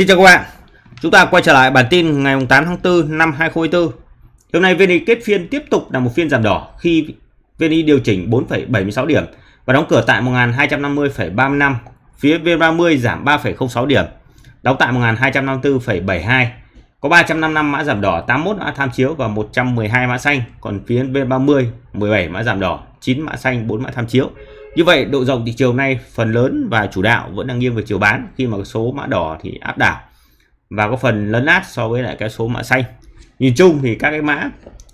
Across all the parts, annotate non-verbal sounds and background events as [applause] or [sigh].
Xin chào các bạn. Chúng ta quay trở lại bản tin ngày 8 tháng 4 năm 2024. Hôm nay VN kết phiên tiếp tục là một phiên giảm đỏ khi VN điều chỉnh 4,76 điểm và đóng cửa tại 1250,35. Phía VN30 giảm 3,06 điểm, đóng tại 1254,72. Có 355 mã giảm đỏ, 81 mã tham chiếu và 112 mã xanh, còn phía VN30 17 mã giảm đỏ, 9 mã xanh, 4 mã tham chiếu. Như vậy độ rộng thị chiều nay phần lớn và chủ đạo vẫn đang nghiêng về chiều bán khi mà số mã đỏ thì áp đảo và có phần lấn át so với lại cái số mã xanh. Nhìn chung thì các cái mã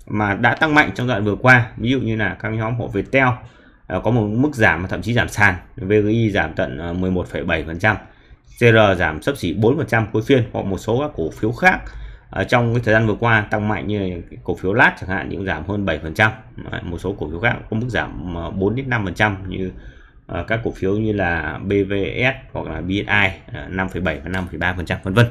mà đã tăng mạnh trong đoạn vừa qua ví dụ như là các nhóm hộ Viettel à, có một mức giảm và thậm chí giảm sàn VGI giảm tận 11,7% à, CR giảm sấp xỉ 4% cuối phiên hoặc một số các cổ phiếu khác ở ờ, trong cái thời gian vừa qua tăng mạnh như cổ phiếu lát chẳng hạn những giảm hơn 7% một số cổ phiếu khác có mức giảm 4 ờ, đến 5% như ờ, các cổ phiếu như là BVS hoặc là BSI 5,7 và 5,3% vân vân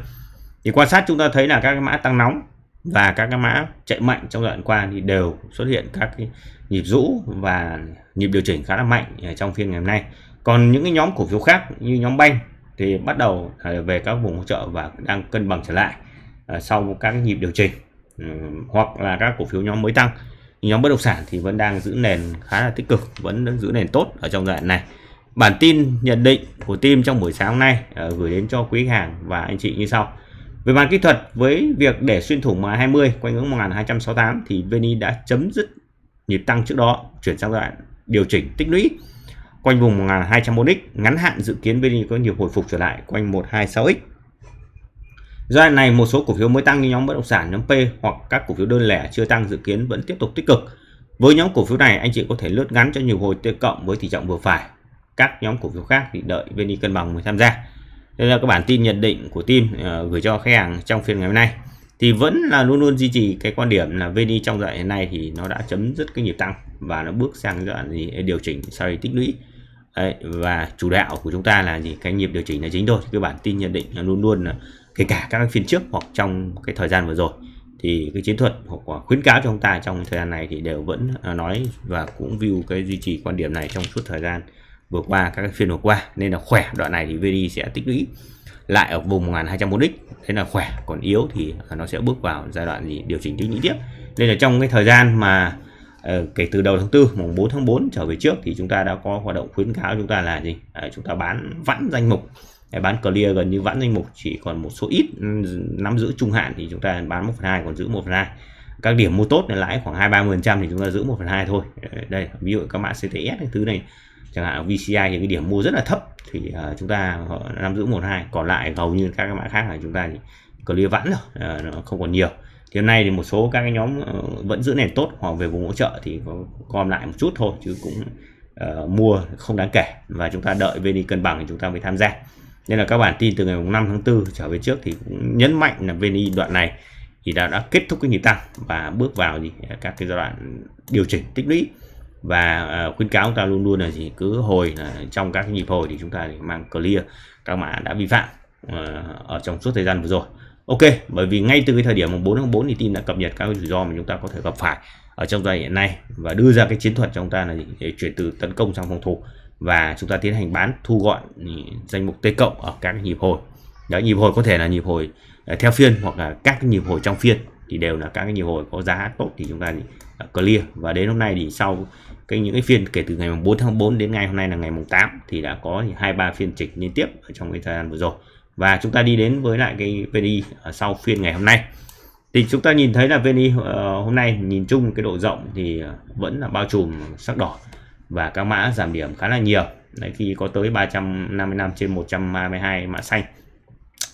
thì quan sát chúng ta thấy là các cái mã tăng nóng và các cái mã chạy mạnh trong đoạn qua thì đều xuất hiện các cái nhịp rũ và nhịp điều chỉnh khá là mạnh trong phiên ngày hôm nay còn những cái nhóm cổ phiếu khác như nhóm banh thì bắt đầu về các vùng hỗ trợ và đang cân bằng trở lại Ờ, sau các nhịp điều chỉnh ừ, hoặc là các cổ phiếu nhóm mới tăng nhóm bất động sản thì vẫn đang giữ nền khá là tích cực vẫn giữ nền tốt ở trong giai đoạn này bản tin nhận định của team trong buổi sáng hôm nay ờ, gửi đến cho quý khách hàng và anh chị như sau về mặt kỹ thuật với việc để xuyên thủng mà 20 quanh ngưỡng 1268 thì VNI đã chấm dứt nhịp tăng trước đó chuyển sang giai đoạn điều chỉnh tích lũy quanh vùng 1200 x ngắn hạn dự kiến VNI có nhiều hồi phục trở lại quanh 126x Giai đoạn này một số cổ phiếu mới tăng như nhóm bất động sản, nhóm P hoặc các cổ phiếu đơn lẻ chưa tăng dự kiến vẫn tiếp tục tích cực. Với nhóm cổ phiếu này anh chị có thể lướt ngắn cho nhiều hồi tiêu cộng với tỷ trọng vừa phải. Các nhóm cổ phiếu khác thì đợi bên cân bằng mới tham gia. Đây là các bản tin nhận định của team uh, gửi cho khách hàng trong phiên ngày hôm nay. Thì vẫn là luôn luôn duy trì cái quan điểm là VN trong giai đoạn này thì nó đã chấm dứt cái nhịp tăng và nó bước sang giai đoạn gì điều chỉnh sau tích lũy. Đấy, và chủ đạo của chúng ta là gì cái nhịp điều chỉnh là chính thôi. Cái bản tin nhận định là luôn luôn là kể cả các phiên trước hoặc trong cái thời gian vừa rồi thì cái chiến thuật hoặc khuyến cáo cho chúng ta trong thời gian này thì đều vẫn à, nói và cũng view cái duy trì quan điểm này trong suốt thời gian vừa qua các phiên vừa qua nên là khỏe đoạn này thì VD sẽ tích lũy lại ở vùng 1240 x thế là khỏe còn yếu thì à, nó sẽ bước vào giai đoạn gì điều chỉnh tích lũy tiếp nên là trong cái thời gian mà ờ, kể từ đầu tháng 4 mùng 4 tháng 4 trở về trước thì chúng ta đã có hoạt động khuyến cáo chúng ta là gì à, chúng ta bán vẫn danh mục bán clear gần như vãn danh mục chỉ còn một số ít ừ, nắm giữ trung hạn thì chúng ta bán 1 phần 2 còn giữ 1 phần 2 các điểm mua tốt là lãi khoảng 2-30% thì chúng ta giữ 1 phần 2 thôi đây ví dụ các mã CTS cái thứ này chẳng hạn VCI thì cái điểm mua rất là thấp thì uh, chúng ta ờ, nắm giữ 1 2 còn lại hầu như các mã khác là chúng ta thì clear vãn rồi uh, nó không còn nhiều thì hôm nay thì một số các cái nhóm vẫn giữ nền tốt hoặc về vùng hỗ trợ thì có gom lại một chút thôi chứ cũng uh, mua không đáng kể và chúng ta đợi VN cân bằng thì chúng ta mới tham gia nên là các bản tin từ ngày 5 tháng 4 trở về trước thì cũng nhấn mạnh là VNI đoạn này thì đã, đã kết thúc cái nhịp tăng và bước vào gì các cái giai đoạn điều chỉnh tích lũy và uh, khuyến cáo chúng ta luôn luôn là gì cứ hồi là trong các cái nhịp hồi thì chúng ta để mang clear các mã đã vi phạm uh, ở trong suốt thời gian vừa rồi ok bởi vì ngay từ cái thời điểm mùng 4 tháng 4 thì tin đã cập nhật các rủi ro mà chúng ta có thể gặp phải ở trong giai đoạn hiện nay và đưa ra cái chiến thuật cho chúng ta là gì để chuyển từ tấn công sang phòng thủ và chúng ta tiến hành bán thu gọn danh mục T cộng ở các nhịp hồi đó nhịp hồi có thể là nhịp hồi ờ, theo phiên hoặc là các nhịp hồi trong phiên thì đều là các cái nhịp hồi có giá tốt thì chúng ta ờ, clear và đến hôm nay thì sau cái những cái phiên kể từ ngày 4 tháng 4 đến ngày hôm nay là ngày mùng 8 thì đã có hai ba phiên chỉnh liên tiếp ở trong cái thời gian vừa rồi và chúng ta đi đến với lại cái VNI sau phiên ngày hôm nay thì chúng ta nhìn thấy là VNI ờ, hôm nay nhìn chung cái độ rộng thì vẫn là bao trùm sắc đỏ và các mã giảm điểm khá là nhiều Đấy, khi có tới 355 trên 122 mã xanh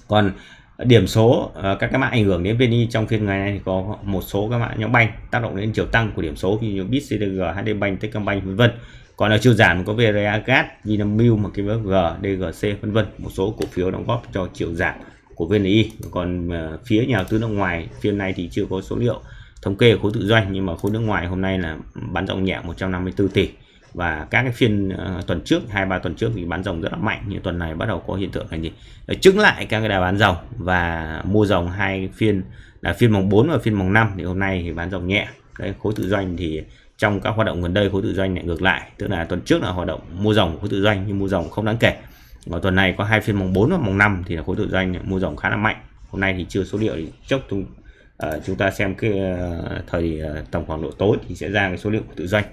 còn điểm số ờ, các cái mã ảnh hưởng đến VN trong phiên ngày này thì có một số các mã nhóm banh tác động đến chiều tăng của điểm số như, như BIT, CDG, HDBank, Techcombank vân vân. Còn ở chiều giảm có VRA Gas, Vinamilk, một cái G, DGC vân vân, một số cổ phiếu đóng góp cho chiều giảm của VNI. Còn ờ, phía nhà đầu tư nước ngoài phiên này thì chưa có số liệu thống kê khối tự doanh nhưng mà khối nước ngoài hôm nay là bán rộng nhẹ 154 tỷ và các cái phiên uh, tuần trước hai ba tuần trước thì bán dòng rất là mạnh như tuần này bắt đầu có hiện tượng là gì chứng lại các cái đà bán dòng và mua dòng hai phiên là phiên mùng 4 và phiên mùng 5 thì hôm nay thì bán dòng nhẹ cái khối tự doanh thì trong các hoạt động gần đây khối tự doanh lại ngược lại tức là tuần trước là hoạt động mua dòng khối tự doanh nhưng mua dòng không đáng kể và tuần này có hai phiên mùng 4 và mùng 5 thì là khối tự doanh mua dòng khá là mạnh hôm nay thì chưa số liệu thì chốc chúng uh, chúng ta xem cái uh, thời uh, tầm khoảng độ tối thì sẽ ra cái số liệu của tự doanh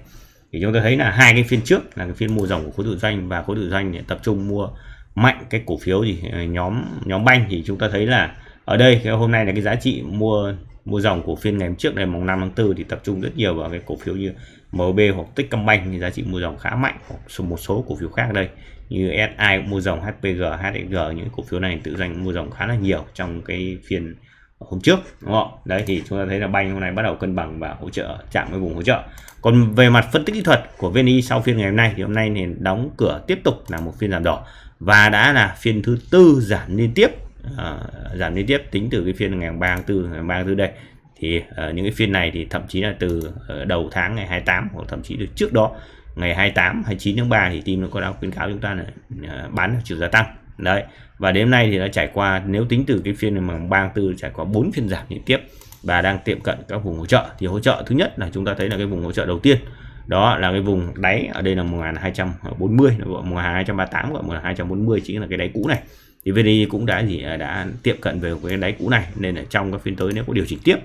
thì chúng ta thấy là hai cái phiên trước là cái phiên mua dòng của khối tự doanh và khối tự doanh tập trung mua mạnh cái cổ phiếu gì ờ, nhóm nhóm banh thì chúng ta thấy là ở đây cái hôm nay là cái giá trị mua mua dòng của phiên ngày hôm trước này mùng 5 tháng 4 thì tập trung rất nhiều vào cái cổ phiếu như MB hoặc Techcombank thì giá trị mua dòng khá mạnh hoặc một số cổ phiếu khác đây như SI mua dòng HPG, HXG những cổ phiếu này tự doanh mua dòng khá là nhiều trong cái phiên hôm trước đúng không đấy thì chúng ta thấy là banh hôm nay bắt đầu cân bằng và hỗ trợ chạm với vùng hỗ trợ còn về mặt phân tích kỹ thuật của VNI sau phiên ngày hôm nay thì hôm nay nền đóng cửa tiếp tục là một phiên giảm đỏ và đã là phiên thứ tư giảm liên tiếp à, giảm liên tiếp tính từ cái phiên ngày 3 tháng 4 ngày 3 tháng 4 đây thì uh, những cái phiên này thì thậm chí là từ uh, đầu tháng ngày 28 hoặc thậm chí từ trước đó ngày 28 29 tháng 3 thì team nó có đã khuyến cáo chúng ta là uh, bán chiều giá tăng đấy và đêm nay thì nó trải qua nếu tính từ cái phiên mảng tư trải qua 4 phiên giảm liên tiếp và đang tiệm cận các vùng hỗ trợ thì hỗ trợ thứ nhất là chúng ta thấy là cái vùng hỗ trợ đầu tiên đó là cái vùng đáy ở đây là 1240 là gọi 1238 gọi 1240 chính là cái đáy cũ này thì VN cũng đã gì à, đã tiệm cận về cái đáy cũ này nên là trong các phiên tới nếu có điều chỉnh tiếp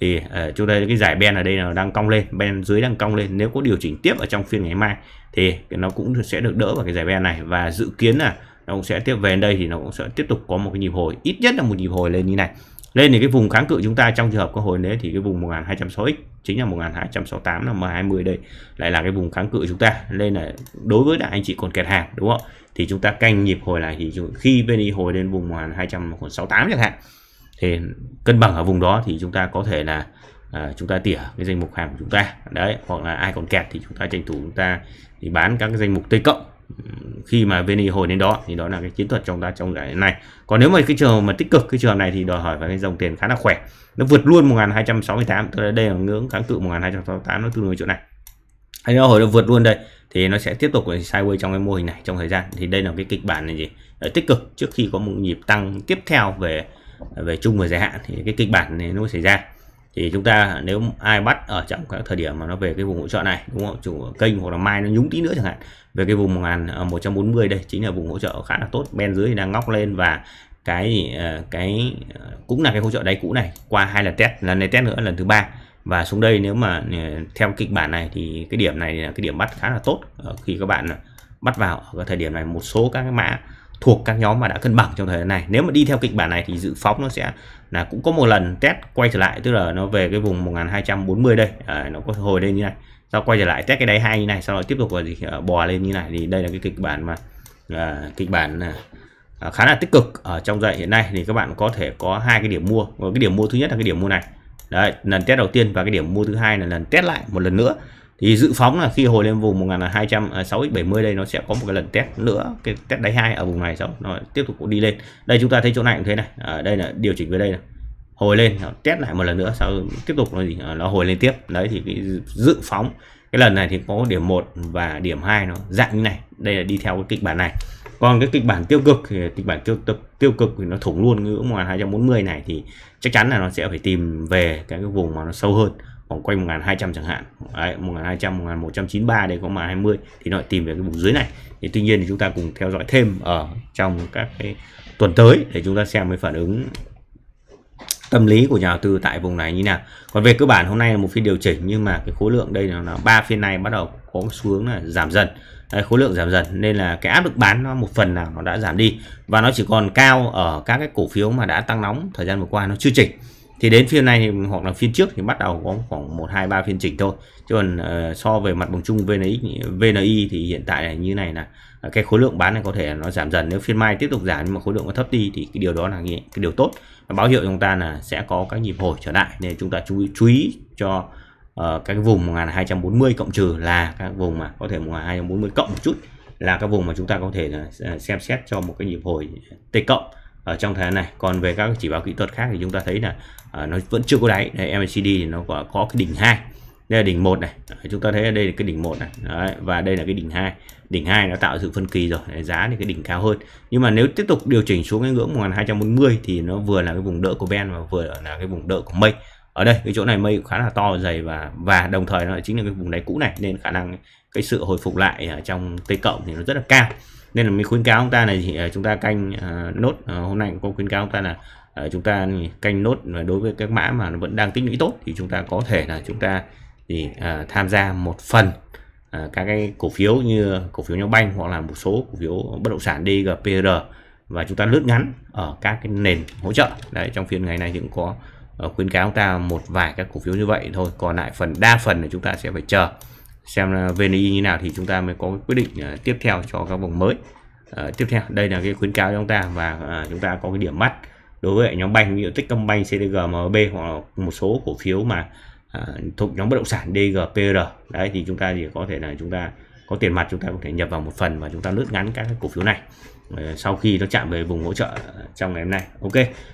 thì uh, chúng đây cái giải ben ở đây là đang cong lên ben dưới đang cong lên nếu có điều chỉnh tiếp ở trong phiên ngày mai thì nó cũng sẽ được đỡ vào cái giải ben này và dự kiến là nó cũng sẽ tiếp về đây thì nó cũng sẽ tiếp tục có một cái nhịp hồi ít nhất là một nhịp hồi lên như này lên thì cái vùng kháng cự chúng ta trong trường hợp có hồi đấy thì cái vùng 1206x chính là 1268 là M20 đây lại là cái vùng kháng cự chúng ta nên là đối với là anh chị còn kẹt hàng đúng không thì chúng ta canh nhịp hồi này thì khi bên đi hồi lên vùng 1268 chẳng hạn thì cân bằng ở vùng đó thì chúng ta có thể là à, chúng ta tỉa cái danh mục hàng của chúng ta đấy hoặc là ai còn kẹt thì chúng ta tranh thủ chúng ta thì bán các cái danh mục tây cộng khi mà VNI hồi đến đó thì đó là cái chiến thuật trong ta trong giải này còn nếu mà cái trường mà tích cực cái trường này thì đòi hỏi phải cái dòng tiền khá là khỏe nó vượt luôn 1268 tôi đây là ngưỡng kháng cự 1268 nó tương đương chỗ này hay nó hồi nó vượt luôn đây thì nó sẽ tiếp tục sideways trong cái mô hình này trong thời gian thì đây là cái kịch bản này gì Để ờ, tích cực trước khi có một nhịp tăng tiếp theo về về chung và dài hạn thì cái kịch bản này nó xảy ra thì chúng ta nếu ai bắt ở trong các thời điểm mà nó về cái vùng hỗ trợ này đúng không chủ kênh hoặc là mai nó nhúng tí nữa chẳng hạn về cái vùng 1140 ờ, đây chính là vùng hỗ trợ khá là tốt bên dưới đang ngóc lên và cái ờ, cái ờ, cũng là cái hỗ trợ đáy cũ này qua hai lần test lần này test nữa lần thứ ba và xuống đây nếu mà theo kịch bản này thì cái điểm này là cái điểm bắt khá là tốt khi các bạn bắt vào ở thời điểm này một số các cái mã thuộc các nhóm mà đã cân bằng trong thời gian này nếu mà đi theo kịch bản này thì dự phóng nó sẽ là cũng có một lần test quay trở lại tức là nó về cái vùng 1240 đây à, nó có hồi lên như này sau quay trở lại test cái đáy hai như này sau đó tiếp tục là gì ờ, bò lên như này thì đây là cái kịch bản mà à, kịch bản à, khá là tích cực ở trong dạy hiện nay thì các bạn có thể có hai cái điểm mua và cái điểm mua thứ nhất là cái điểm mua này đấy lần test đầu tiên và cái điểm mua thứ hai là lần test lại một lần nữa thì dự phóng là khi hồi lên vùng 1200 6x70 à, đây nó sẽ có một cái lần test nữa cái test đáy hai ở vùng này sau nó tiếp tục cũng đi lên đây chúng ta thấy chỗ này cũng thế này ở à, đây là điều chỉnh về đây này hồi lên test lại một lần nữa sau tiếp tục nó gì à, nó hồi lên tiếp đấy thì cái dự phóng cái lần này thì có điểm 1 và điểm 2 nó dạng như này đây là đi theo cái kịch bản này còn cái kịch bản tiêu cực thì kịch bản tiêu tập tiêu cực thì nó thủng luôn ngưỡng ngoài 240 này thì chắc chắn là nó sẽ phải tìm về cái, cái vùng mà nó sâu hơn khoảng quanh 1200 chẳng hạn Đấy, 1200 1193 đây có mà 20 thì nó lại tìm về cái vùng dưới này thì tuy nhiên thì chúng ta cùng theo dõi thêm ở trong các cái tuần tới để chúng ta xem cái phản ứng tâm lý của nhà đầu tư tại vùng này như nào còn về cơ bản hôm nay là một phiên điều chỉnh nhưng mà cái khối lượng đây là ba phiên này bắt đầu có xu hướng là giảm dần Đấy, khối lượng giảm dần nên là cái áp lực bán nó một phần nào nó đã giảm đi và nó chỉ còn cao ở các cái cổ phiếu mà đã tăng nóng thời gian vừa qua nó chưa chỉnh thì đến phiên này hoặc là phiên trước thì bắt đầu có khoảng một hai ba phiên chỉnh thôi chứ còn uh, so về mặt bằng chung VNI VNI thì hiện tại là như này là ờ, cái khối lượng bán này có thể nó giảm dần nếu phiên mai tiếp tục giảm nhưng mà khối lượng nó thấp đi thì cái điều đó là cái điều tốt và báo hiệu chúng ta là sẽ có các nhịp hồi trở lại nên chúng ta chú ý, chú ý cho uh, các vùng 1240 cộng trừ là các vùng mà có thể 1240 cộng một chút là các vùng mà chúng ta có thể là xem xét cho một cái nhịp hồi T cộng ở trong thời gian này còn về các chỉ báo kỹ thuật khác thì chúng ta thấy là uh, nó vẫn chưa có đáy đây MACD thì nó có, có cái đỉnh hai đây là đỉnh một này chúng ta thấy ở đây là cái đỉnh một này Đấy, và đây là cái đỉnh hai đỉnh hai nó tạo sự phân kỳ rồi Đấy, giá thì cái đỉnh cao hơn nhưng mà nếu tiếp tục điều chỉnh xuống cái ngưỡng 1240 thì nó vừa là cái vùng đỡ của Ben và vừa là cái vùng đỡ của mây ở đây cái chỗ này mây khá là to dày và và đồng thời nó chính là cái vùng đáy cũ này nên khả năng cái sự hồi phục lại ở trong tây cộng thì nó rất là cao nên là mình khuyến cáo chúng ta này thì ờ, chúng ta canh uh, nốt uh, hôm nay cũng có khuyến cáo chúng ta là uh, chúng ta canh nốt đối với các mã mà nó vẫn đang tích lũy tốt thì chúng ta có thể là chúng ta thì uh, tham gia một phần uh, các cái cổ phiếu như cổ phiếu nhóm banh hoặc là một số cổ phiếu bất động sản DGPR và chúng ta lướt ngắn ở các cái nền hỗ trợ đấy trong phiên ngày này thì cũng có uh, khuyến cáo chúng ta một vài các cổ phiếu như vậy thôi còn lại phần đa phần là chúng ta sẽ phải chờ xem VNI như nào thì chúng ta mới có quyết định ờ, tiếp theo cho các vòng mới à, tiếp theo đây là cái khuyến cáo chúng ta và à, chúng ta có cái điểm mắt đối với nhóm banh như Techcombank, CDG, MB hoặc là một số cổ phiếu mà à, thuộc nhóm bất động sản DGPR đấy thì chúng ta chỉ có thể là chúng ta có tiền mặt chúng ta có thể nhập vào một phần và chúng ta lướt ngắn các cổ phiếu này sau khi nó chạm về vùng hỗ trợ trong ngày hôm nay ok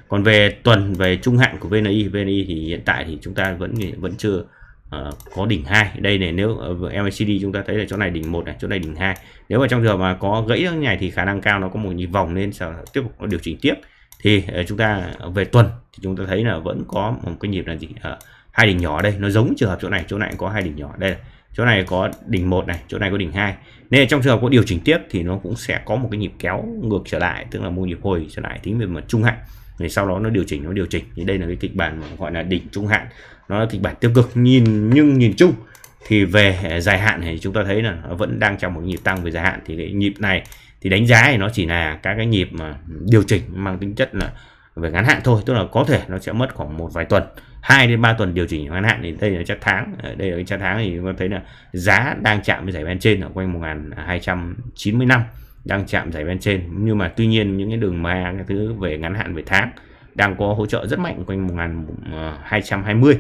còn về tuần về trung hạn của VNI VNI thì hiện tại thì chúng ta vẫn vẫn chưa Ờ, có đỉnh hai đây này nếu MACD ờ, chúng ta thấy là chỗ này đỉnh một này chỗ này đỉnh hai nếu mà trong giờ mà có gãy như này thì khả năng cao nó có một nhịp vòng nên sau tiếp tục điều chỉnh tiếp thì ờ, chúng ta về tuần thì chúng ta thấy là vẫn có một cái nhịp là gì uh, hai đỉnh nhỏ đây nó giống trường hợp chỗ này chỗ này có hai đỉnh nhỏ đây chỗ này có đỉnh một này chỗ này có đỉnh hai nên trong trường hợp có điều chỉnh tiếp thì nó cũng sẽ có một cái nhịp kéo ngược trở lại tức là mua nhịp hồi trở lại tính về mặt trung hạn rồi sau đó nó điều chỉnh nó điều chỉnh thì đây là cái kịch bản gọi là đỉnh trung hạn nó là kịch bản tiêu cực nhìn nhưng nhìn chung thì về à, dài hạn thì chúng ta thấy là nó vẫn đang trong một nhịp tăng về dài hạn thì cái nhịp này thì đánh giá thì nó chỉ là các cái nhịp mà điều chỉnh mang tính chất là về ngắn hạn thôi tức là có thể nó sẽ mất khoảng một vài tuần 2 đến 3 tuần điều chỉnh ngắn hạn thì đây là chart tháng ở à, đây là cái chart tháng thì chúng ta thấy là giá đang chạm với giải bên trên ở quanh 1290 năm đang chạm giải bên trên nhưng mà tuy nhiên những cái đường ma cái thứ về ngắn hạn về tháng đang có hỗ trợ rất mạnh quanh 1220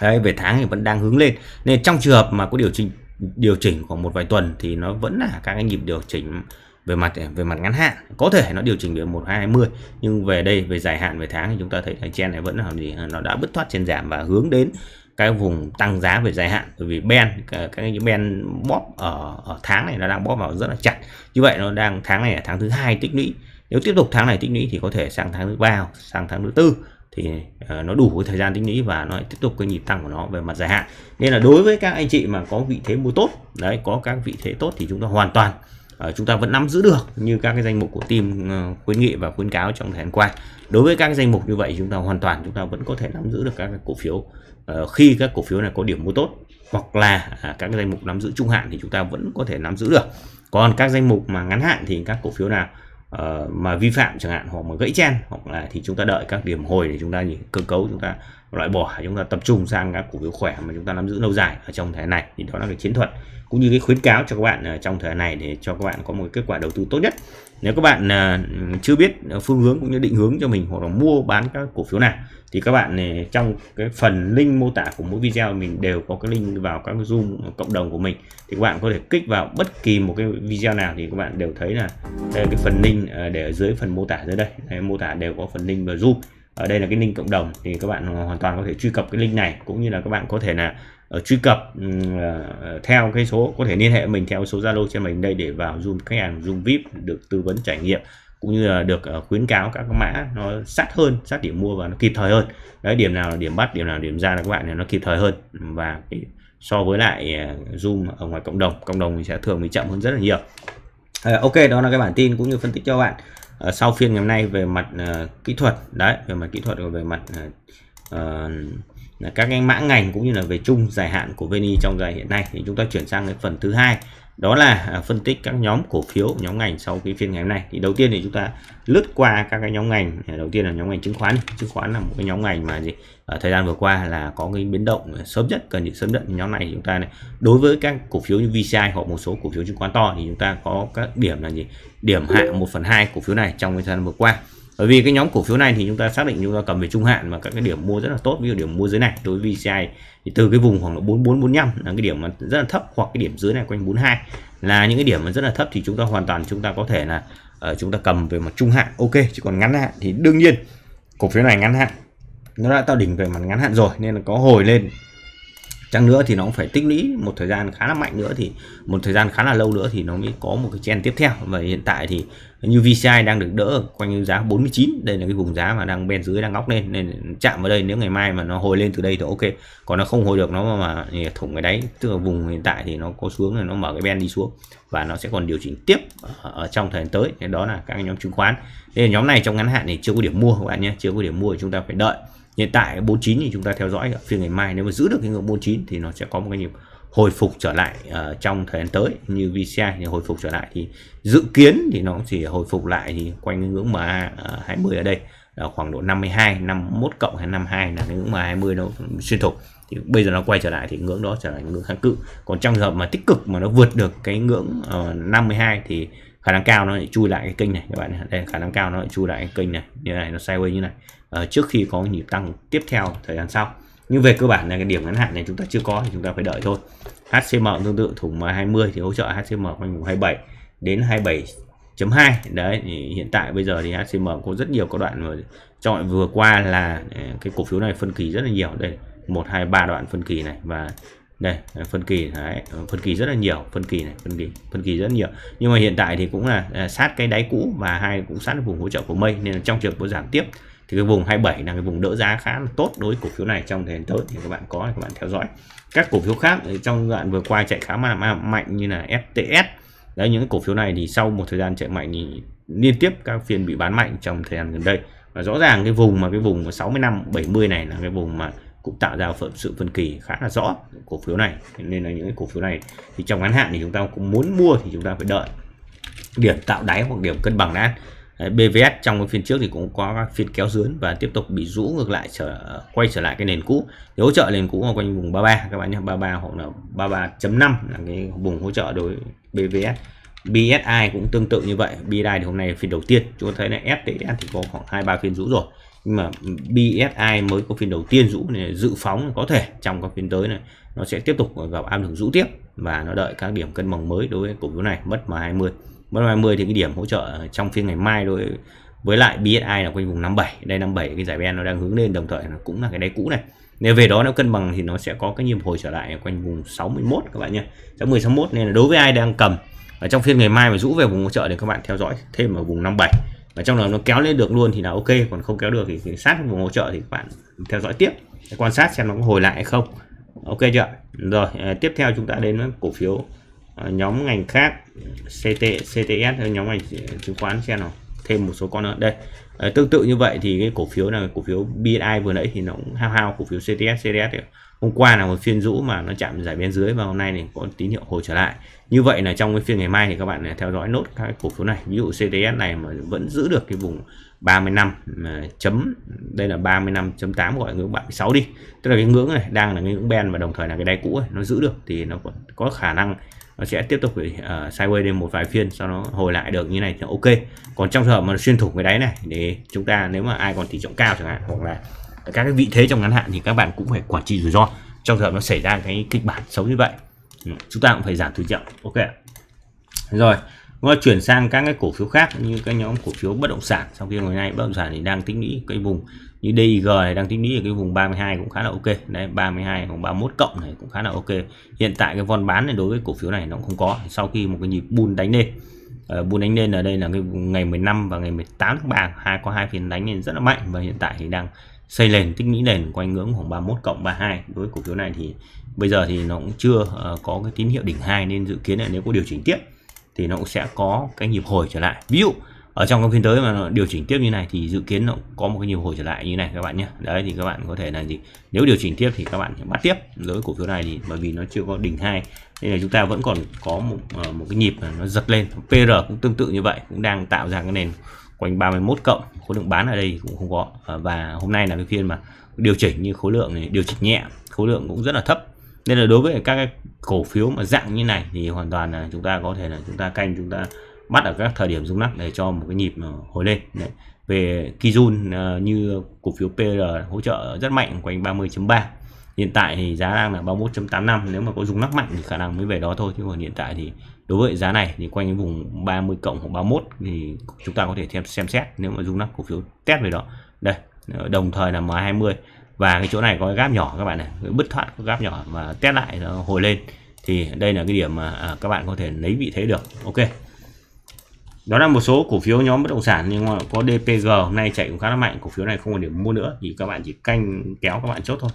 ờ, Đấy, về tháng thì vẫn đang hướng lên nên trong trường hợp mà có điều chỉnh điều chỉnh khoảng một vài tuần thì nó vẫn là các cái nhịp điều chỉnh về mặt về mặt ngắn hạn có thể nó điều chỉnh về 1220 nhưng về đây về dài hạn về tháng thì chúng ta thấy cái trend này vẫn là gì nó đã bứt thoát trên giảm và hướng đến cái vùng tăng giá về dài hạn bởi vì ben các cái ben bóp ở, ở tháng này nó đang bóp vào rất là chặt như vậy nó đang tháng này là tháng thứ hai tích lũy nếu tiếp tục tháng này tích lũy thì có thể sang tháng thứ ba sang tháng thứ tư thì uh, nó đủ thời gian tích lũy và nó tiếp tục cái nhịp tăng của nó về mặt dài hạn nên là đối với các anh chị mà có vị thế mua tốt đấy có các vị thế tốt thì chúng ta hoàn toàn uh, chúng ta vẫn nắm giữ được như các cái danh mục của team ờ, khuyến nghị và khuyến cáo trong thời gian qua đối với các cái danh mục như vậy chúng ta hoàn toàn chúng ta vẫn có thể nắm giữ được các cái cổ phiếu Ờ, khi các cổ phiếu này có điểm mua tốt hoặc là à, các danh mục nắm giữ trung hạn thì chúng ta vẫn có thể nắm giữ được còn các danh mục mà ngắn hạn thì các cổ phiếu nào uh, mà vi phạm chẳng hạn hoặc mà gãy chen hoặc là thì chúng ta đợi các điểm hồi để chúng ta nhìn cơ cấu chúng ta loại bỏ chúng ta tập trung sang các cổ phiếu khỏe mà chúng ta nắm giữ lâu dài ở trong thời này thì đó là cái chiến thuật cũng như cái khuyến cáo cho các bạn ờ, trong thời này để cho các bạn có một kết quả đầu tư tốt nhất nếu các bạn à, chưa biết phương hướng cũng như định hướng cho mình hoặc là mua bán các cổ phiếu nào thì các bạn này, trong cái phần link mô tả của mỗi video mình đều có cái link vào các zoom cộng đồng của mình thì các bạn có thể kích vào bất kỳ một cái video nào thì các bạn đều thấy là đây là cái phần link à, để ở dưới phần mô tả dưới đây, đây mô tả đều có phần link và zoom ở đây là cái link cộng đồng thì các bạn hoàn toàn có thể truy cập cái link này cũng như là các bạn có thể là uh, truy cập ờ, ờ, theo cái số có thể liên hệ mình theo số Zalo trên mình đây để vào Zoom khách hàng Zoom VIP được tư vấn trải nghiệm cũng như là được khuyến cáo các mã nó sát hơn sát điểm mua và nó kịp thời hơn đấy điểm nào là điểm bắt điểm nào điểm ra là các bạn này nó kịp thời hơn và so với lại Zoom ở ngoài cộng đồng cộng đồng mình sẽ thường mình chậm hơn rất là nhiều ok đó là cái bản tin cũng như phân tích cho bạn sau phiên ngày hôm nay về mặt kỹ thuật đấy về mặt kỹ thuật và về mặt uh là các cái mã ngành cũng như là về chung dài hạn của VNI trong dài hiện nay thì chúng ta chuyển sang cái phần thứ hai đó là à, phân tích các nhóm cổ phiếu nhóm ngành sau cái phiên ngày hôm nay thì đầu tiên thì chúng ta lướt qua các cái nhóm ngành đầu tiên là nhóm ngành chứng khoán chứng khoán là một cái nhóm ngành mà gì ở thời gian vừa qua là có cái biến động sớm nhất cần những sớm nhất nhóm này chúng ta này đối với các cổ phiếu như VCI hoặc một số cổ phiếu chứng khoán to thì chúng ta có các điểm là gì điểm hạ 1 phần hai cổ phiếu này trong cái thời gian vừa qua bởi vì cái nhóm cổ phiếu này thì chúng ta xác định chúng ta cầm về trung hạn mà các cái điểm mua rất là tốt ví dụ điểm mua dưới này đối với VCI thì từ cái vùng khoảng 4445 là cái điểm mà rất là thấp hoặc cái điểm dưới này quanh 42 là những cái điểm mà rất là thấp thì chúng ta hoàn toàn chúng ta có thể là uh, chúng ta cầm về mặt trung hạn ok chứ còn ngắn hạn thì đương nhiên cổ phiếu này ngắn hạn nó đã tạo đỉnh về mặt ngắn hạn rồi nên là có hồi lên chăng nữa thì nó cũng phải tích lũy một thời gian khá là mạnh nữa thì một thời gian khá là lâu nữa thì nó mới có một cái trend tiếp theo và hiện tại thì như VCI đang được đỡ quanh giá 49 đây là cái vùng giá mà đang bên dưới đang ngóc lên nên chạm vào đây nếu ngày mai mà nó hồi lên từ đây thì ok còn nó không hồi được nó mà thủng cái đáy tức là vùng hiện tại thì nó có xuống thì nó mở cái ben đi xuống và nó sẽ còn điều chỉnh tiếp ở trong thời gian tới đó là các nhóm chứng khoán nên nhóm này trong ngắn hạn thì chưa có điểm mua các bạn nhé chưa có điểm mua thì chúng ta phải đợi hiện tại 49 thì chúng ta theo dõi ở phiên ngày mai nếu mà giữ được cái ngưỡng 49 thì nó sẽ có một cái nhịp hồi phục trở lại uh, trong thời gian tới như VCI thì hồi phục trở lại thì dự kiến thì nó chỉ hồi phục lại thì quanh cái ngưỡng MA uh, 20 ở đây là khoảng độ 52 51 cộng hay 52 là cái ngưỡng MA 20 nó xuyên thủng thì bây giờ nó quay trở lại thì ngưỡng đó trở lại ngưỡng kháng cự còn trong trường hợp mà tích cực mà nó vượt được cái ngưỡng uh, ờ, 52 thì khả năng cao nó lại chui lại cái kênh này các bạn nhé đây khả năng cao nó lại chui lại cái kênh này như này nó sideways như này à, trước khi có nhịp tăng tiếp theo thời gian sau nhưng về cơ bản là cái điểm ngắn hạn này chúng ta chưa có thì chúng ta phải đợi thôi HCM tương tự thủng 20 thì hỗ trợ HCM quanh vùng 27 đến 27.2 đấy thì hiện tại bây giờ thì HCM có rất nhiều các đoạn mà chọn vừa qua là ờ, cái cổ phiếu này phân kỳ rất là nhiều đây một hai ba đoạn phân kỳ này và đây phân kỳ đấy, phân kỳ rất là nhiều phân kỳ này phân kỳ phân kỳ rất nhiều nhưng mà hiện tại thì cũng là à, sát cái đáy cũ và hai cũng sát vùng hỗ trợ của mây nên là trong trường có giảm tiếp thì cái vùng 27 là cái vùng đỡ giá khá là tốt đối với cổ phiếu này trong thời gian tới thì các bạn có các bạn theo dõi các cổ phiếu khác trong đoạn vừa qua chạy khá là mạnh như là FTS đấy những cổ phiếu này thì sau một thời gian chạy mạnh thì liên tiếp các phiên bị bán mạnh trong thời gian gần đây và rõ ràng cái vùng mà cái vùng 65 70 này là cái vùng mà cũng tạo ra sự phân kỳ khá là rõ cổ phiếu này nên là những cổ phiếu này thì trong ngắn hạn thì chúng ta cũng muốn mua thì chúng ta phải đợi điểm tạo đáy hoặc điểm cân bằng đã BVS trong cái phiên trước thì cũng có các phiên kéo dướn và tiếp tục bị rũ ngược lại trở quay trở lại cái nền cũ thì hỗ trợ nền cũ ở quanh vùng 33 các bạn nhé 33 hoặc là 33.5 là cái vùng hỗ trợ đối BVS BSI cũng tương tự như vậy BSI thì hôm nay phiên đầu tiên chúng ta thấy là FTS thì có khoảng 2-3 phiên rũ rồi nhưng mà BSI mới có phiên đầu tiên rũ này dự phóng có thể trong các phiên tới này nó sẽ tiếp tục gặp áp lực rũ tiếp và nó đợi các điểm cân bằng mới đối với cổ phiếu này mất mà 20 mất mà 20 thì cái điểm hỗ trợ trong phiên ngày mai đối với, với lại BSI là quanh vùng 57 đây 57 cái giải ben nó đang hướng lên đồng thời nó cũng là cái đáy cũ này nếu về đó nó cân bằng thì nó sẽ có cái nhịp hồi trở lại quanh vùng 61 các bạn nhé 60 61 nên là đối với ai đang cầm ở trong phiên ngày mai mà rũ về vùng hỗ trợ thì các bạn theo dõi thêm ở vùng 57 và trong đó nó kéo lên được luôn thì là ok còn không kéo được thì, thì sát vùng hỗ trợ thì các bạn theo dõi tiếp quan sát xem nó có hồi lại hay không ok chưa rồi à, tiếp theo chúng ta đến với cổ phiếu à, nhóm ngành khác CT CTS nhóm ngành chứng khoán xem nào thêm một số con nữa đây à, tương tự như vậy thì cái cổ phiếu là cổ phiếu BNI vừa nãy thì nó cũng hao hao cổ phiếu CTS CDS thì hôm qua là một phiên rũ mà nó chạm giải bên dưới và hôm nay thì có tín hiệu hồi trở lại như vậy là trong cái phiên ngày mai thì các bạn theo dõi nốt các cổ phiếu này ví dụ CTS này mà vẫn giữ được cái vùng 30 năm à, chấm đây là 35.8 gọi ngưỡng 76 đi tức là cái ngưỡng này đang là cái ngưỡng ben và đồng thời là cái đáy cũ ấy, nó giữ được thì nó có khả năng nó sẽ tiếp tục phải à, uh, sideways lên một vài phiên sau nó hồi lại được như này thì ok còn trong trường hợp mà xuyên thủng cái đáy này để chúng ta nếu mà ai còn tỷ trọng cao chẳng hạn hoặc là các cái vị thế trong ngắn hạn thì các bạn cũng phải quản trị rủi ro trong trường hợp nó xảy ra cái kịch bản xấu như vậy ừ, chúng ta cũng phải giảm tỷ trọng ok rồi nó chuyển sang các cái cổ phiếu khác như các nhóm cổ phiếu bất động sản sau khi ngày nay bất động sản thì đang tính nghĩ cái vùng như DIG này đang tích lũy ở cái vùng 32 cũng khá là ok đấy 32 hoặc 31 cộng này cũng khá là ok hiện tại cái von bán này đối với cổ phiếu này nó cũng không có sau khi một cái nhịp bull đánh lên uh, bull đánh lên ở đây là cái ngày 15 và ngày 18 tháng 3 hai có hai phiên đánh lên rất là mạnh và hiện tại thì đang xây nền tích lũy nền quanh ngưỡng khoảng 31 cộng 32 đối với cổ phiếu này thì bây giờ thì nó cũng chưa uh, có cái tín hiệu đỉnh hai nên dự kiến là nếu có điều chỉnh tiếp thì nó cũng sẽ có cái nhịp hồi trở lại ví dụ ở trong cái phiên tới mà điều chỉnh tiếp như này thì dự kiến nó có một cái nhiều hồi trở lại như này các bạn nhé đấy thì các bạn có thể là gì nếu điều chỉnh tiếp thì các bạn bắt tiếp đối với cổ phiếu này thì bởi vì nó chưa có đỉnh hai nên là chúng ta vẫn còn có một ờ, một cái nhịp là nó giật lên PR cũng tương tự như vậy cũng đang tạo ra cái nền quanh 31 cộng khối lượng bán ở đây cũng không có ờ, và hôm nay là cái phiên mà điều chỉnh như khối lượng này điều chỉnh nhẹ khối lượng cũng rất là thấp nên là đối với các cái cổ phiếu mà dạng như này thì hoàn toàn là chúng ta có thể là chúng ta canh chúng ta bắt ở các thời điểm rung lắc để cho một cái nhịp hồi lên đấy. về Kijun ờ, như cổ phiếu PR hỗ trợ rất mạnh quanh 30.3 hiện tại thì giá đang là 31.85 nếu mà có rung lắc mạnh thì khả năng mới về đó thôi chứ còn hiện tại thì đối với giá này thì quanh cái vùng 30 cộng hoặc 31 thì chúng ta có thể thêm xem xét nếu mà rung lắc cổ phiếu test về đó đây ờ, đồng thời là M20 và cái chỗ này có cái gap nhỏ các bạn này bứt thoát có gáp nhỏ và test lại nó hồi lên thì đây là cái điểm mà à, các bạn có thể lấy vị thế được ok đó là một số cổ phiếu nhóm bất động sản nhưng mà có DPG hôm nay chạy cũng khá là mạnh cổ phiếu này không còn điểm mua nữa thì các bạn chỉ canh kéo các bạn chốt thôi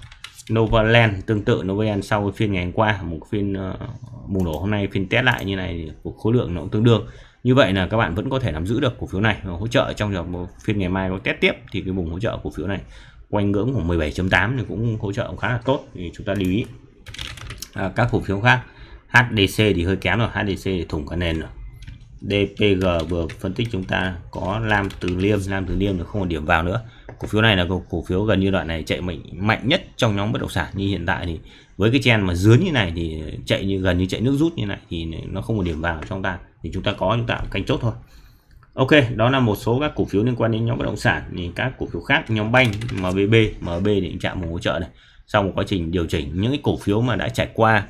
Novaland tương tự Novaland sau phiên ngày hôm qua một phiên ờ, bùng nổ hôm nay phiên test lại như này thì khối lượng nó cũng tương đương như vậy là các bạn vẫn có thể nắm giữ được cổ phiếu này hỗ trợ trong trường hợp phiên ngày mai có test tiếp thì cái vùng hỗ trợ cổ phiếu này quanh ngưỡng của 17.8 thì cũng hỗ trợ cũng khá là tốt thì chúng ta lưu ý à, các cổ phiếu khác HDC thì hơi kém rồi HDC thì thủng cả nền rồi DPG vừa phân tích chúng ta có Lam Từ Liêm Lam Từ Liêm là không còn điểm vào nữa cổ phiếu này là cổ phiếu gần như đoạn này chạy mạnh mạnh nhất trong nhóm bất động sản như hiện tại thì với cái chen mà dướn như này thì chạy như gần như chạy nước rút như này thì nó không có điểm vào trong ta thì chúng ta có chúng ta canh chốt thôi Ok đó là một số các cổ phiếu liên quan đến nhóm bất động sản thì các cổ phiếu khác nhóm banh MBB MB định trạng vùng hỗ trợ này sau một quá trình điều chỉnh những cái cổ phiếu mà đã trải qua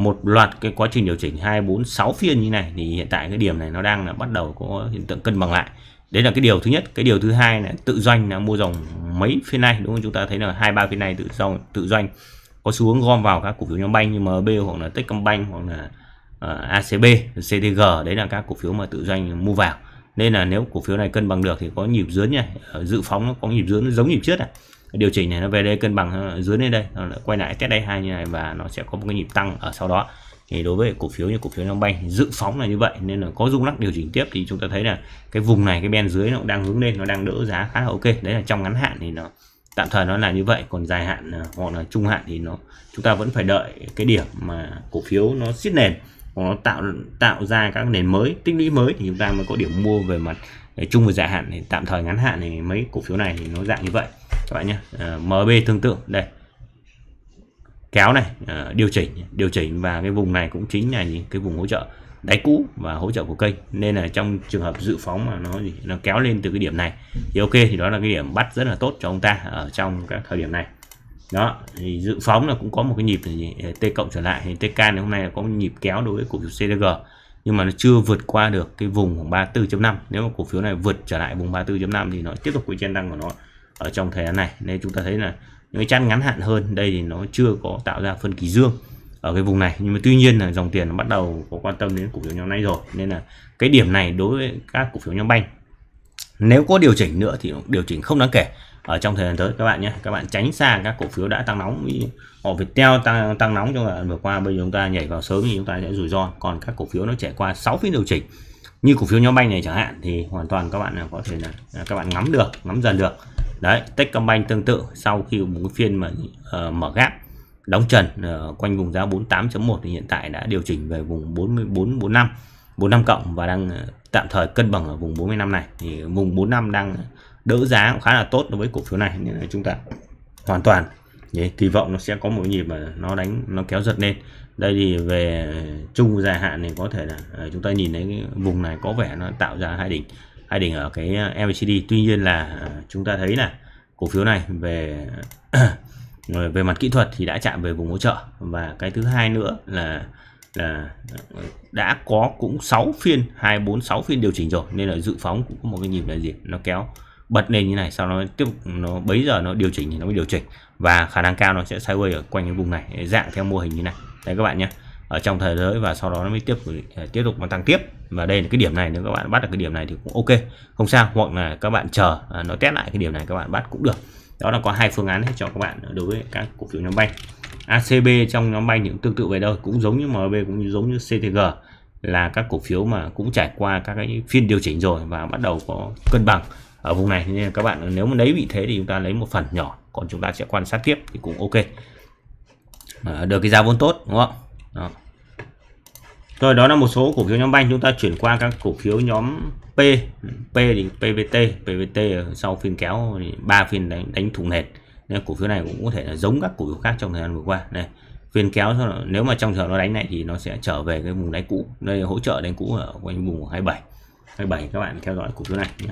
một loạt cái quá trình điều chỉnh 2, 4, 6 phiên như này thì hiện tại cái điểm này nó đang là bắt đầu có hiện tượng cân bằng lại đấy là cái điều thứ nhất cái điều thứ hai là tự doanh là mua dòng mấy phiên này đúng không chúng ta thấy là hai ba phiên này tự dòng tự doanh có xu hướng gom vào các cổ phiếu nhóm banh như MB hoặc là Techcombank hoặc là uh, ờ, ACB, CTG đấy là các cổ phiếu mà tự doanh mua vào nên là nếu cổ phiếu này cân bằng được thì có nhịp dướn nha ờ, dự phóng nó có nhịp dướn nó giống nhịp trước này điều chỉnh này nó về đây cân bằng ờ, dưới lên đây nó quay lại test đây hai như này và nó sẽ có một cái nhịp tăng ở sau đó thì đối với cổ phiếu như cổ phiếu Long bay dự phóng là như vậy nên là có rung lắc điều chỉnh tiếp thì chúng ta thấy là cái vùng này cái ben dưới nó cũng đang hướng lên nó đang đỡ giá khá là ok đấy là trong ngắn hạn thì nó tạm thời nó là như vậy còn dài hạn ờ, hoặc là trung hạn thì nó chúng ta vẫn phải đợi cái điểm mà cổ phiếu nó xiết nền nó tạo tạo ra các nền mới tích lũy mới thì chúng ta mới có điểm mua về mặt để ờ, chung và dài hạn thì tạm thời ngắn hạn thì mấy cổ phiếu này thì nó dạng như vậy các bạn nhé à, ờ, MB tương tự đây kéo này à, điều chỉnh điều chỉnh và cái vùng này cũng chính là những cái vùng hỗ trợ đáy cũ và hỗ trợ của kênh nên là trong trường hợp dự phóng mà nó nó kéo lên từ cái điểm này thì ok thì đó là cái điểm bắt rất là tốt cho ông ta ở trong các thời điểm này đó thì dự phóng là cũng có một cái nhịp này, t cộng trở lại thì tk này hôm nay có một nhịp kéo đối với cổ phiếu cdg nhưng mà nó chưa vượt qua được cái vùng khoảng 34.5 nếu mà cổ phiếu này vượt trở lại vùng 34.5 thì nó tiếp tục cái trên tăng của nó ở trong thời gian này nên chúng ta thấy là những cái chăn ngắn hạn hơn đây thì nó chưa có tạo ra phân kỳ dương ở cái vùng này nhưng mà tuy nhiên là dòng tiền nó bắt đầu có quan tâm đến cổ phiếu nhóm này rồi nên là cái điểm này đối với các cổ phiếu nhóm banh nếu có điều chỉnh nữa thì điều chỉnh không đáng kể ở trong thời gian tới các bạn nhé các bạn tránh xa các cổ phiếu đã tăng nóng họ họ teo tăng tăng nóng trong là vừa qua bây giờ chúng ta nhảy vào sớm thì chúng ta sẽ rủi ro còn các cổ phiếu nó trải qua 6 phiên điều chỉnh như cổ phiếu nhóm banh này chẳng hạn thì hoàn toàn các bạn có thể là các bạn ngắm được ngắm dần được đấy Techcombank tương tự sau khi một phiên mà uh, mở gap đóng trần uh, quanh vùng giá 48.1 thì hiện tại đã điều chỉnh về vùng 44 45 45 cộng và đang ờ, tạm thời cân bằng ở vùng 45 này thì vùng 45 đang đỡ giá cũng khá là tốt đối với cổ phiếu này nên là chúng ta hoàn toàn Đấy, kỳ vọng nó sẽ có một nhịp mà nó đánh nó kéo giật lên đây thì về chung dài hạn thì có thể là à, chúng ta nhìn thấy cái vùng này có vẻ nó tạo ra hai đỉnh hai đỉnh ở cái MACD à, tuy nhiên là à, chúng ta thấy là cổ phiếu này về [clears throat] về mặt kỹ thuật thì đã chạm về vùng hỗ trợ và cái thứ hai nữa là là đã có cũng 6 phiên 246 phiên điều chỉnh rồi nên là dự phóng cũng có một cái nhịp là gì nó kéo bật lên như này sau đó tiếp nó bấy giờ nó điều chỉnh thì nó mới điều chỉnh và khả năng cao nó sẽ sideways ở quanh cái vùng này dạng theo mô hình như này đây các bạn nhé ở trong thời giới và sau đó nó mới tiếp ờ, tiếp tục mà tăng tiếp và đây là cái điểm này nếu các bạn bắt được cái điểm này thì cũng ok không sao hoặc là các bạn chờ ờ, nó test lại cái điểm này các bạn bắt cũng được đó là có hai phương án cho các bạn đối với các cổ phiếu nhóm banh ACB trong nhóm banh những tương tự về thôi cũng giống như MB cũng như giống như CTG là các cổ phiếu mà cũng trải qua các cái phiên điều chỉnh rồi và bắt đầu có cân bằng ở vùng này nên các bạn nếu mà lấy vị thế thì chúng ta lấy một phần nhỏ còn chúng ta sẽ quan sát tiếp thì cũng ok à, được cái giá vốn tốt đúng không đó. rồi đó là một số cổ phiếu nhóm banh chúng ta chuyển qua các cổ phiếu nhóm P P thì PVT PVT sau phiên kéo ba phiên đánh, đánh thùng nền nên cổ phiếu này cũng có thể là giống các cổ phiếu khác trong thời gian vừa qua này phiên kéo nếu mà trong giờ nó đánh này thì nó sẽ trở về cái vùng đáy cũ nơi hỗ trợ đánh cũ ở quanh vùng 27 27 các bạn theo dõi cổ phiếu này nhé.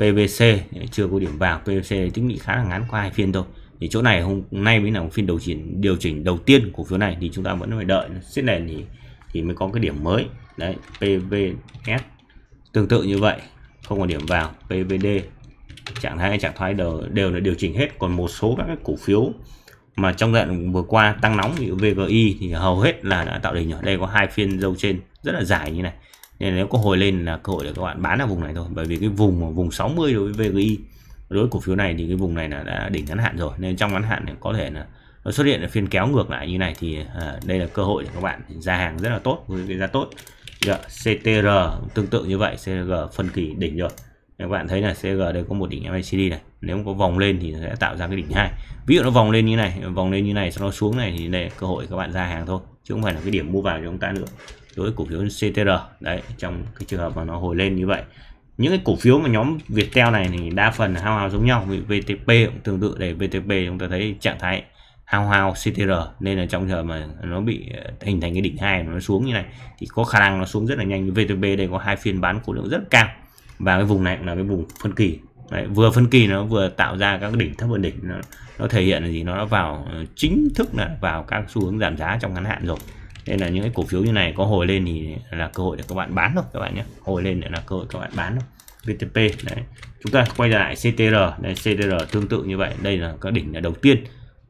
PVC chưa có điểm vào PVC tích lũy khá là ngắn qua hai phiên thôi thì chỗ này hôm nay mới là một phiên điều chỉnh điều chỉnh đầu tiên của phiếu này thì chúng ta vẫn phải đợi xếp này thì thì mới có cái điểm mới đấy PVS tương tự như vậy không có điểm vào PVD trạng thái trạng thái đều, đều là điều chỉnh hết còn một số các cổ phiếu mà trong đoạn vừa qua tăng nóng như VGI thì hầu hết là đã tạo đỉnh ở đây có hai phiên dâu trên rất là dài như này nên nếu có hồi lên là cơ hội để các bạn bán ở vùng này thôi bởi vì cái vùng vùng 60 đối với VGI đối với cổ phiếu này thì cái vùng này là đã đỉnh ngắn hạn rồi nên trong ngắn hạn thì có thể là nó xuất hiện là phiên kéo ngược lại như này thì à, đây là cơ hội để các bạn ra hàng rất là tốt với cái giá tốt dạ, CTR tương tự như vậy CG phân kỳ đỉnh rồi các bạn thấy là CG đây có một đỉnh MACD này nếu mà có vòng lên thì sẽ tạo ra cái đỉnh hai ví dụ nó vòng lên như này vòng lên như này sau nó xuống này thì đây cơ hội các bạn ra hàng thôi chứ không phải là cái điểm mua vào cho chúng ta nữa đối với cổ phiếu CTR đấy trong cái trường hợp mà nó hồi lên như vậy những cái cổ phiếu mà nhóm Viettel này thì đa phần hao hao giống nhau vì VTP cũng tương tự để VTP chúng ta thấy trạng thái hao hao CTR nên là trong giờ mà nó bị ờ, hình thành cái đỉnh hai nó xuống như này thì có khả năng nó xuống rất là nhanh VTP đây có hai phiên bán khối lượng rất cao và cái vùng này cũng là cái vùng phân kỳ Đấy, vừa phân kỳ nó vừa tạo ra các đỉnh thấp hơn đỉnh nó, nó thể hiện là gì nó đã vào ờ, chính thức là vào các xu hướng giảm giá trong ngắn hạn rồi nên là những cái cổ phiếu như này có hồi lên thì là cơ hội để các bạn bán thôi các bạn nhé hồi lên là cơ hội các bạn bán thôi VTP đấy chúng ta quay lại CTR đây CTR tương tự như vậy đây là các đỉnh đầu tiên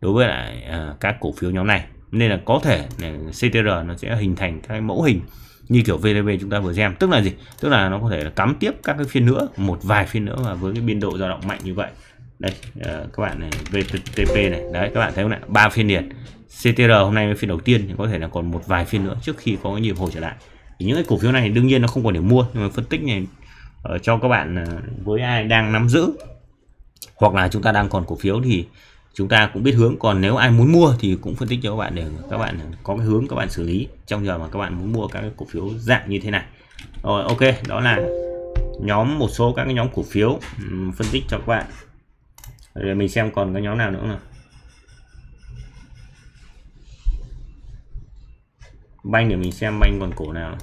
đối với lại à, các cổ phiếu nhóm này nên là có thể này, CTR nó sẽ hình thành các mẫu hình như kiểu VTP chúng ta vừa xem tức là gì tức là nó có thể là cắm tiếp các cái phiên nữa một vài phiên nữa và với cái biên độ dao động mạnh như vậy đây à, các bạn này VTP này đấy các bạn thấy không ạ ba phiên liền CTR hôm nay phiên đầu tiên thì có thể là còn một vài phiên nữa trước khi có cái nhịp hồi trở lại thì những cái cổ phiếu này đương nhiên nó không còn để mua nhưng mà phân tích này uh, cho các bạn uh, với ai đang nắm giữ hoặc là chúng ta đang còn cổ phiếu thì chúng ta cũng biết hướng còn nếu ai muốn mua thì cũng phân tích cho các bạn để các bạn có cái hướng các bạn xử lý trong giờ mà các bạn muốn mua các cái cổ phiếu dạng như thế này rồi ok đó là nhóm một số các cái nhóm cổ phiếu uhm, phân tích cho các bạn rồi mình xem còn cái nhóm nào nữa nào banh để mình xem banh còn cổ nào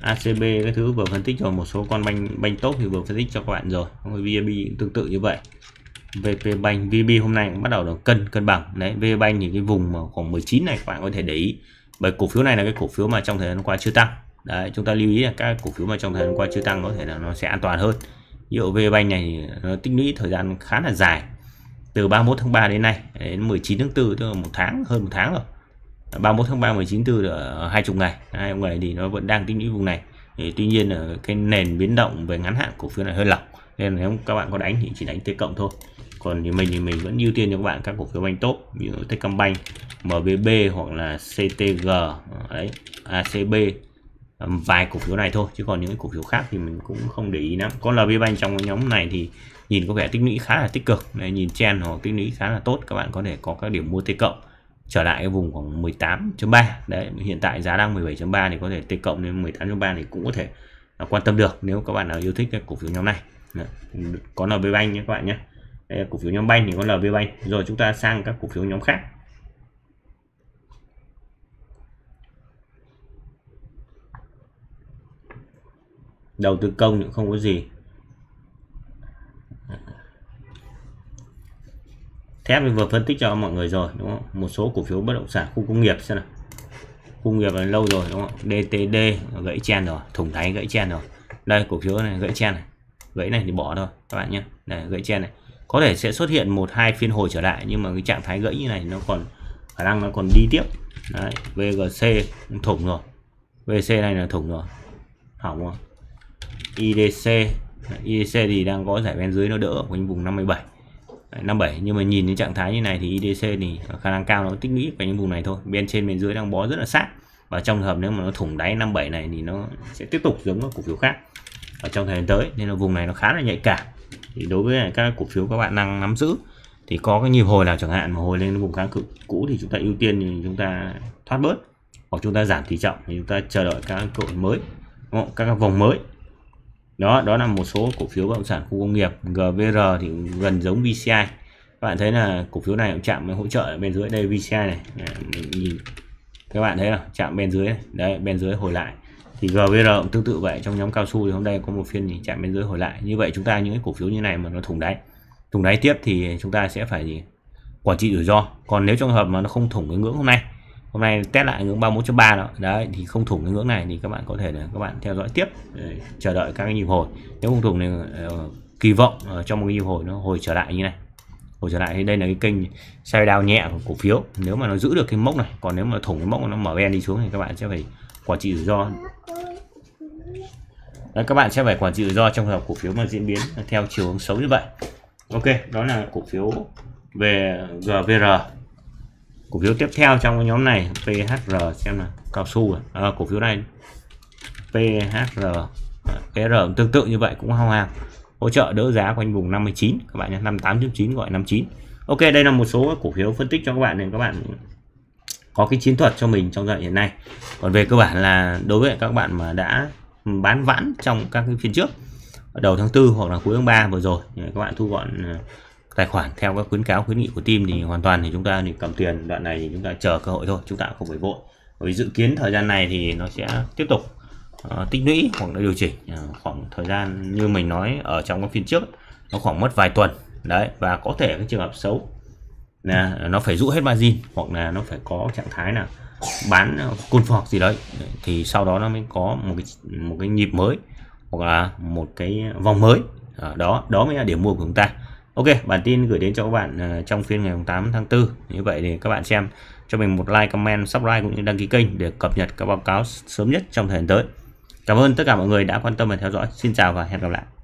ACB cái thứ vừa phân tích rồi một số con banh banh tốt thì vừa phân tích cho các bạn rồi VB tương tự như vậy VP Bank VB hôm nay cũng bắt đầu được cân cân bằng đấy VB Bank thì cái vùng mà khoảng 19 này các bạn có thể để ý bởi cổ phiếu này là cái cổ phiếu mà trong thời gian qua chưa tăng đấy chúng ta lưu ý là các cổ phiếu mà trong thời gian qua chưa tăng có thể là nó sẽ an toàn hơn ví dụ VB Bank này nó tích lũy thời gian khá là dài từ 31 tháng 3 đến nay đến 19 tháng 4 tức là một tháng hơn một tháng rồi 31 tháng 3 19 4 ở 20 ngày hai ông này thì nó vẫn đang tích lũy vùng này thì tuy nhiên là cái nền biến động về ngắn hạn cổ phiếu này hơi lỏng nên nếu các bạn có đánh thì chỉ đánh tích cộng thôi còn thì mình thì mình vẫn ưu tiên cho các bạn các cổ phiếu banh tốt như Techcombank MBB hoặc là CTG ờ, đấy ACB ờ, vài cổ phiếu này thôi chứ còn những cổ phiếu khác thì mình cũng không để ý lắm có là Bank trong nhóm này thì nhìn có vẻ tích lũy khá là tích cực này nhìn chen hoặc tích lũy khá là tốt các bạn có thể có các điểm mua tích cộng trở lại cái vùng khoảng 18.3 đấy hiện tại giá đang 17.3 thì có thể tích cộng lên 18.3 thì cũng có thể à, quan tâm được nếu các bạn nào yêu thích cái cổ phiếu nhóm này có là Bank nhé các bạn nhé đây là cổ phiếu nhóm banh thì có là Bank rồi chúng ta sang các cổ phiếu nhóm khác đầu tư công thì không có gì thép mình vừa phân tích cho mọi người rồi đúng không một số cổ phiếu bất động sản khu công nghiệp xem nào khu nghiệp là lâu rồi đúng không DTD gãy chen rồi thủng đáy gãy chen rồi đây cổ phiếu này gãy chen này gãy này thì bỏ thôi các bạn nhé này gãy chen này có thể sẽ xuất hiện một hai phiên hồi trở lại nhưng mà cái trạng thái gãy như này nó còn khả năng nó còn đi tiếp đấy VGC thủng rồi VC này là thủng rồi hỏng rồi IDC IDC thì đang có giải bên dưới nó đỡ ở quanh vùng 57 57 nhưng mà nhìn những trạng thái như này thì IDC thì khả năng cao nó tích lũy vào những vùng này thôi bên trên bên dưới đang bó rất là sát và trong hợp nếu mà nó thủng đáy 57 này thì nó sẽ tiếp tục giống các cổ phiếu khác ở trong thời gian tới nên là vùng này nó khá là nhạy cảm thì đối với các cổ phiếu các bạn đang nắm giữ thì có cái nhịp hồi nào chẳng hạn mà hồi lên vùng kháng cự cũ thì chúng ta ưu tiên thì chúng ta thoát bớt hoặc chúng ta giảm tỷ trọng thì chúng ta chờ đợi các cơ hội mới các vòng mới đó đó là một số cổ phiếu bất động sản khu công nghiệp GVR thì gần giống VCI các bạn thấy là cổ phiếu này cũng chạm hỗ trợ ở bên dưới đây VCI này nhìn các bạn thấy là chạm bên dưới đấy bên dưới hồi lại thì GVR cũng tương tự vậy trong nhóm cao su thì hôm nay có một phiên chạm bên dưới hồi lại như vậy chúng ta những cổ phiếu như này mà nó thủng đáy thủng đáy tiếp thì chúng ta sẽ phải gì quản trị rủi ro còn nếu trong hợp mà nó không thủng cái ngưỡng hôm nay hôm nay test lại ngưỡng 31 chấm ba đấy thì không thủng cái ngưỡng này thì các bạn có thể là các bạn theo dõi tiếp chờ đợi các cái nhịp hồi nếu không thủng thì uh, kỳ vọng ở ờ, trong một cái nhịp hồi nó hồi trở lại như này hồi trở lại thì đây là cái kênh xoay đào nhẹ của cổ phiếu nếu mà nó giữ được cái mốc này còn nếu mà thủng cái mốc nó mở ben đi xuống thì các bạn sẽ phải quản trị rủi ro Đấy, các bạn sẽ phải quản trị rủi ro trong hợp cổ phiếu mà diễn biến theo chiều hướng xấu như vậy ok đó là cổ phiếu về GVR cổ phiếu tiếp theo trong cái nhóm này PHR xem là cao su à. à, cổ phiếu này PHR PR tương tự như vậy cũng hao hàng hỗ trợ đỡ giá quanh vùng 59 các bạn nhé 58.9 gọi 59 Ok đây là một số cổ phiếu phân tích cho các bạn nên các bạn có cái chiến thuật cho mình trong giai đoạn hiện nay còn về cơ bản là đối với các bạn mà đã bán vãn trong các cái phiên trước đầu tháng 4 hoặc là cuối tháng 3 vừa rồi các bạn thu gọn tài khoản theo các khuyến cáo khuyến nghị của team thì hoàn toàn thì chúng ta thì cầm tiền đoạn này thì chúng ta chờ cơ hội thôi chúng ta không phải vội bởi vì dự kiến thời gian này thì nó sẽ tiếp tục uh, tích lũy hoặc là điều chỉnh uh, khoảng thời gian như mình nói ở trong các phiên trước nó khoảng mất vài tuần đấy và có thể cái trường hợp xấu là nó phải rũ hết margin hoặc là nó phải có trạng thái là bán côn phọc gì đấy thì sau đó nó mới có một cái một cái nhịp mới hoặc là một cái vòng mới ờ, đó đó mới là điểm mua của chúng ta Ok, bản tin gửi đến cho các bạn ờ, trong phiên ngày 8 tháng 4. Như vậy thì các bạn xem cho mình một like, comment, subscribe cũng như đăng ký kênh để cập nhật các báo cáo sớm nhất trong thời gian tới. Cảm ơn tất cả mọi người đã quan tâm và theo dõi. Xin chào và hẹn gặp lại.